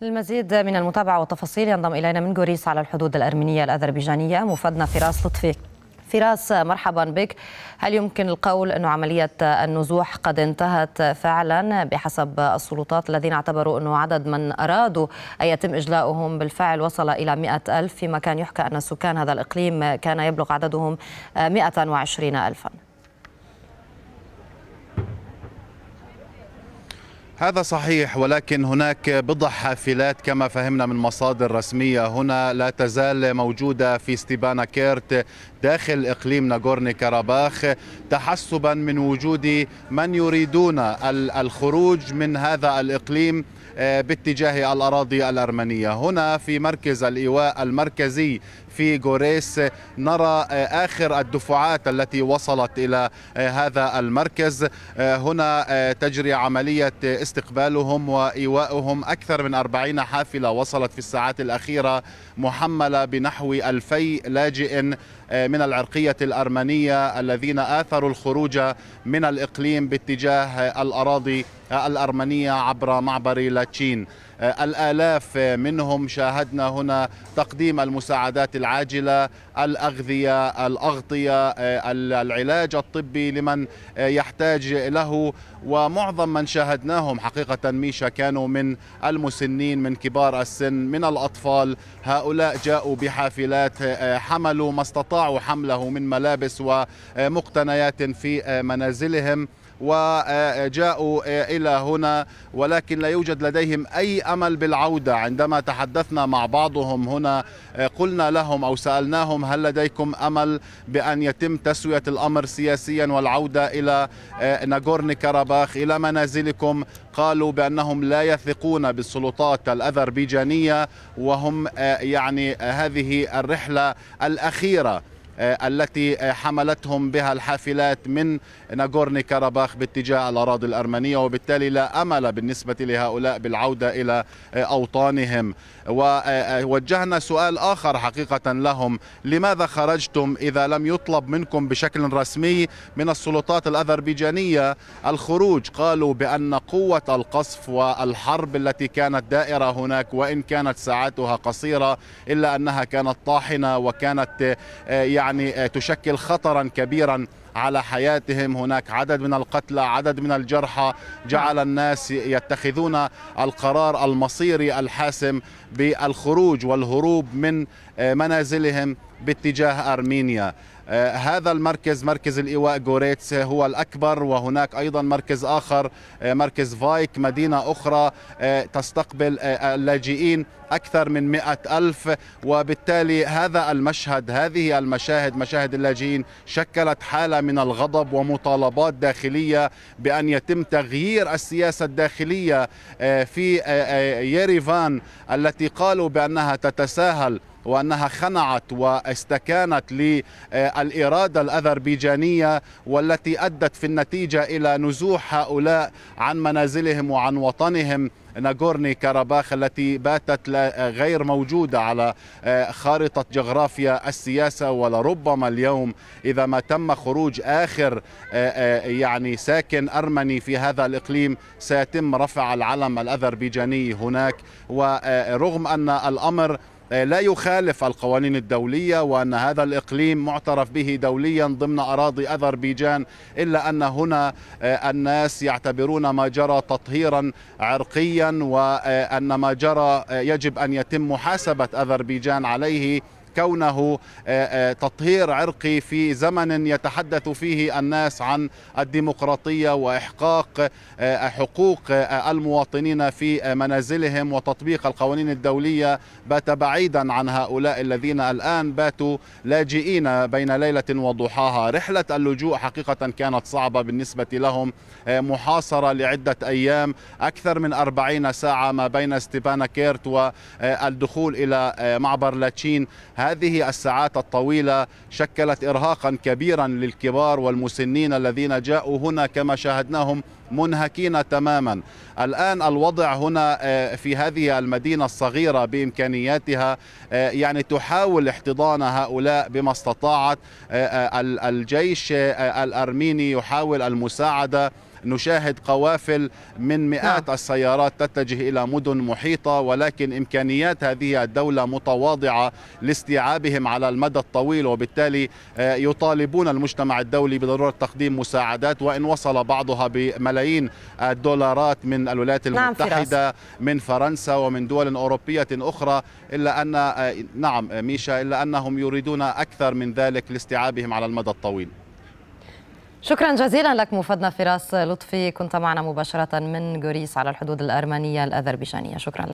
للمزيد من المتابعة والتفاصيل ينضم إلينا من غوريس على الحدود الأرمينية الأذربيجانية مفادنا فراس لطفي فراس مرحبا بك هل يمكن القول أن عملية النزوح قد انتهت فعلا بحسب السلطات الذين اعتبروا أنه عدد من أرادوا أن يتم إجلاؤهم بالفعل وصل إلى 100 ألف فيما كان يحكى أن سكان هذا الإقليم كان يبلغ عددهم 120 ألفاً هذا صحيح ولكن هناك بضع حافلات كما فهمنا من مصادر رسمية هنا لا تزال موجودة في ستيبانا كيرت داخل إقليم ناغورني كاراباخ تحسبا من وجود من يريدون الخروج من هذا الإقليم آه، باتجاه الأراضي الأرمنية هنا في مركز الإيواء المركزي في غوريس نرى آه، آخر الدفعات التي وصلت إلى آه، هذا المركز آه، هنا تجري عملية استقبالهم وإيوائهم أكثر من 40 حافلة وصلت في الساعات الأخيرة محملة بنحو ألفي لاجئ من العرقية الأرمنية الذين آثروا الخروج من الإقليم باتجاه الأراضي الأرمنية عبر معبر لاتشين آه، الآلاف منهم شاهدنا هنا تقديم المساعدات العاجلة الأغذية الأغطية آه، العلاج الطبي لمن آه، يحتاج له ومعظم من شاهدناهم حقيقة ميشا كانوا من المسنين من كبار السن من الأطفال هؤلاء جاءوا بحافلات حملوا ما استطاعوا حمله من ملابس ومقتنيات في منازلهم وجاءوا إلى هنا ولكن لا يوجد لديهم أي أمل بالعودة عندما تحدثنا مع بعضهم هنا قلنا لهم أو سألناهم هل لديكم أمل بأن يتم تسوية الأمر سياسيا والعودة إلى آه، ناغورني كاراباخ إلى منازلكم قالوا بأنهم لا يثقون بالسلطات الأذربيجانية وهم آه، يعني آه، هذه الرحلة الأخيرة آه، التي آه، حملتهم بها الحافلات من ناغورني كاراباخ باتجاه الأراضي الأرمنية وبالتالي لا أمل بالنسبة لهؤلاء بالعودة إلى آه، أوطانهم ووجهنا سؤال آخر حقيقة لهم لماذا خرجتم إذا لم يطلب منكم بشكل رسمي من السلطات الأذربيجانية الخروج قالوا بأن قوة القصف والحرب التي كانت دائرة هناك وإن كانت ساعاتها قصيرة إلا أنها كانت طاحنة وكانت يعني يعني آه، تشكل خطرا كبيرا على حياتهم هناك عدد من القتلى عدد من الجرحى جعل نعم. الناس يتخذون القرار المصيري الحاسم بالخروج والهروب من آه، منازلهم باتجاه أرمينيا آه، هذا المركز مركز الإيواء غوريتس هو الأكبر وهناك أيضا مركز آخر آه، مركز فايك مدينة أخرى تستقبل اللاجئين أكثر من مئة ألف وبالتالي هذا المشهد هذه المشاهد مشاهد اللاجئين شكلت حالة من الغضب ومطالبات داخليه بان يتم تغيير السياسه الداخليه آه، في آه، آه، يريفان التي قالوا بانها تتساهل وأنها خنعت واستكانت للإرادة الأذربيجانية والتي أدت في النتيجة إلى نزوح هؤلاء عن منازلهم وعن وطنهم ناغورني كاراباخ التي باتت غير موجودة على خارطة جغرافيا السياسة ولربما اليوم إذا ما تم خروج آخر يعني ساكن أرمني في هذا الإقليم سيتم رفع العلم الأذربيجاني هناك ورغم أن الأمر آه، لا يخالف القوانين الدولية وأن هذا الإقليم معترف به دوليا ضمن أراضي أذربيجان إلا أن هنا آه، الناس يعتبرون ما جرى تطهيرا عرقيا وأن ما جرى آه، يجب أن يتم محاسبة أذربيجان عليه كونه آه، آه، تطهير عرقي في زمن يتحدث فيه الناس عن الديمقراطية وإحقاق آه، حقوق المواطنين في منازلهم وتطبيق القوانين الدولية بات بعيدا عن هؤلاء الذين الآن باتوا لاجئين بين ليلة وضحاها رحلة اللجوء حقيقة كانت صعبة بالنسبة لهم محاصرة لعدة أيام أكثر من 40 ساعة ما بين ستيبانا كيرت والدخول إلى معبر لاتشين هذه الساعات الطويلة شكلت إرهاقا كبيرا للكبار والمسنين الذين جاءوا هنا كما شاهدناهم منهكين تماما الآن الوضع هنا آه، في هذه المدينة الصغيرة بإمكانياتها آه، يعني تحاول احتضان هؤلاء بما استطاعت آه، الجيش الأرميني يحاول المساعدة نشاهد قوافل من مئات نعم. السيارات تتجه إلى مدن محيطة ولكن إمكانيات هذه الدولة متواضعة لاستيعابهم على المدى الطويل وبالتالي آه، يطالبون المجتمع الدولي بضرورة تقديم مساعدات وإن وصل بعضها بملايين الدولارات من الولايات نعم، المتحدة نعم من فرنسا ومن دول أوروبية أخرى إلا أن آه، نعم آه، ميشا إلا أنهم يريدون أكثر من ذلك لاستيعابهم على المدى الطويل شكرا جزيلا لك مفدنا فراس لطفي كنت معنا مباشرة من غوريس على الحدود الأرمنية الأذربيجانية شكرا